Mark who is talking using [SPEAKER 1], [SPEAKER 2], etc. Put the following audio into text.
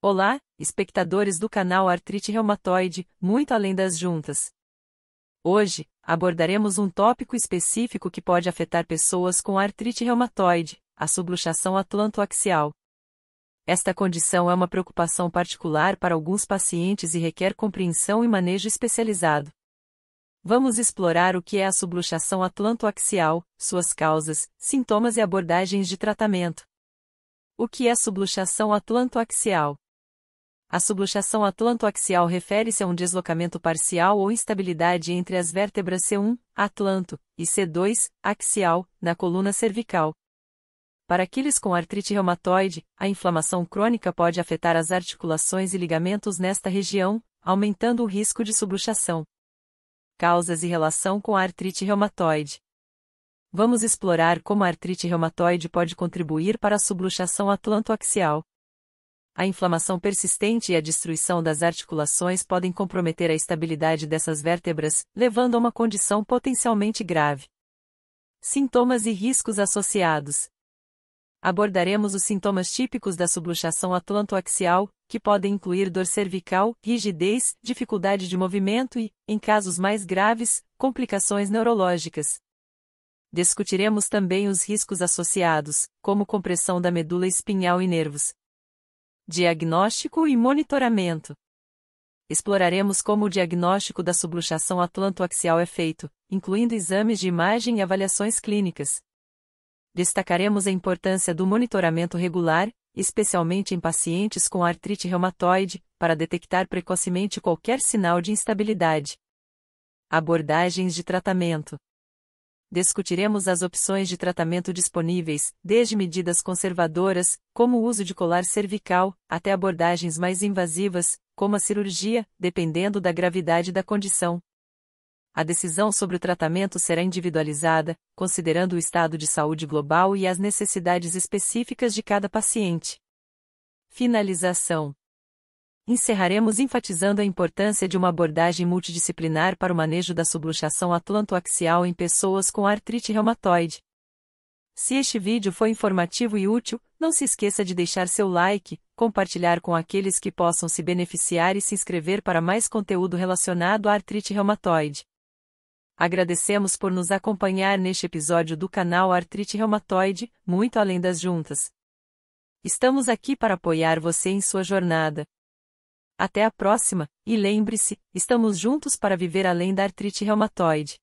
[SPEAKER 1] Olá, espectadores do canal Artrite Reumatoide, muito além das juntas. Hoje, abordaremos um tópico específico que pode afetar pessoas com artrite reumatoide, a subluxação atlantoaxial. Esta condição é uma preocupação particular para alguns pacientes e requer compreensão e manejo especializado. Vamos explorar o que é a subluxação atlantoaxial, suas causas, sintomas e abordagens de tratamento. O que é subluxação atlantoaxial? A subluxação atlanto-axial refere-se a um deslocamento parcial ou instabilidade entre as vértebras C1, atlanto, e C2, axial, na coluna cervical. Para aqueles com artrite reumatoide, a inflamação crônica pode afetar as articulações e ligamentos nesta região, aumentando o risco de subluxação. Causas e relação com a artrite reumatoide. Vamos explorar como a artrite reumatoide pode contribuir para a subluxação atlantoaxial a inflamação persistente e a destruição das articulações podem comprometer a estabilidade dessas vértebras, levando a uma condição potencialmente grave. Sintomas e riscos associados. Abordaremos os sintomas típicos da subluxação atlantoaxial, que podem incluir dor cervical, rigidez, dificuldade de movimento e, em casos mais graves, complicações neurológicas. Discutiremos também os riscos associados, como compressão da medula espinhal e nervos, Diagnóstico e monitoramento. Exploraremos como o diagnóstico da subluxação atlantoaxial é feito, incluindo exames de imagem e avaliações clínicas. Destacaremos a importância do monitoramento regular, especialmente em pacientes com artrite reumatoide, para detectar precocemente qualquer sinal de instabilidade. Abordagens de tratamento discutiremos as opções de tratamento disponíveis, desde medidas conservadoras, como o uso de colar cervical, até abordagens mais invasivas, como a cirurgia, dependendo da gravidade da condição. A decisão sobre o tratamento será individualizada, considerando o estado de saúde global e as necessidades específicas de cada paciente. Finalização encerraremos enfatizando a importância de uma abordagem multidisciplinar para o manejo da subluxação atlantoaxial em pessoas com artrite reumatoide. Se este vídeo foi informativo e útil, não se esqueça de deixar seu like, compartilhar com aqueles que possam se beneficiar e se inscrever para mais conteúdo relacionado à artrite reumatoide. Agradecemos por nos acompanhar neste episódio do canal Artrite Reumatoide, muito além das juntas. Estamos aqui para apoiar você em sua jornada. Até a próxima, e lembre-se, estamos juntos para viver além da artrite reumatoide.